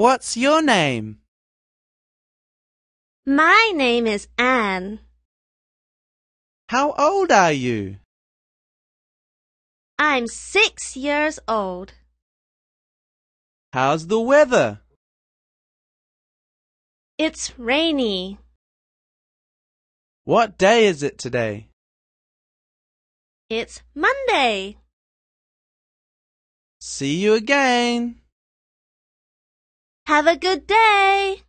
What's your name? My name is Anne. How old are you? I'm six years old. How's the weather? It's rainy. What day is it today? It's Monday. See you again. Have a good day!